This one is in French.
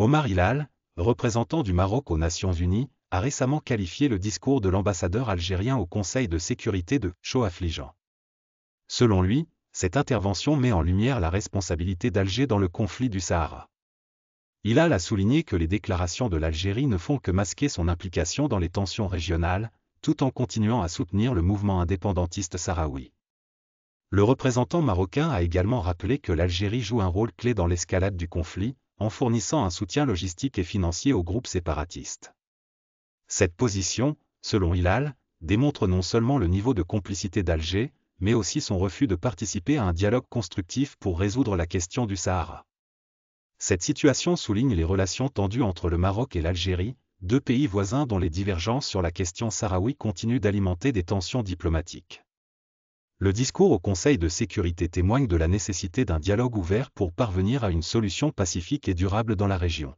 Omar Hilal, représentant du Maroc aux Nations Unies, a récemment qualifié le discours de l'ambassadeur algérien au Conseil de sécurité de « chaud affligeant ». Selon lui, cette intervention met en lumière la responsabilité d'Alger dans le conflit du Sahara. Il a souligné que les déclarations de l'Algérie ne font que masquer son implication dans les tensions régionales, tout en continuant à soutenir le mouvement indépendantiste sahraoui. Le représentant marocain a également rappelé que l'Algérie joue un rôle clé dans l'escalade du conflit, en fournissant un soutien logistique et financier aux groupes séparatistes. Cette position, selon Hilal, démontre non seulement le niveau de complicité d'Alger, mais aussi son refus de participer à un dialogue constructif pour résoudre la question du Sahara. Cette situation souligne les relations tendues entre le Maroc et l'Algérie, deux pays voisins dont les divergences sur la question sahraoui continuent d'alimenter des tensions diplomatiques le discours au Conseil de sécurité témoigne de la nécessité d'un dialogue ouvert pour parvenir à une solution pacifique et durable dans la région.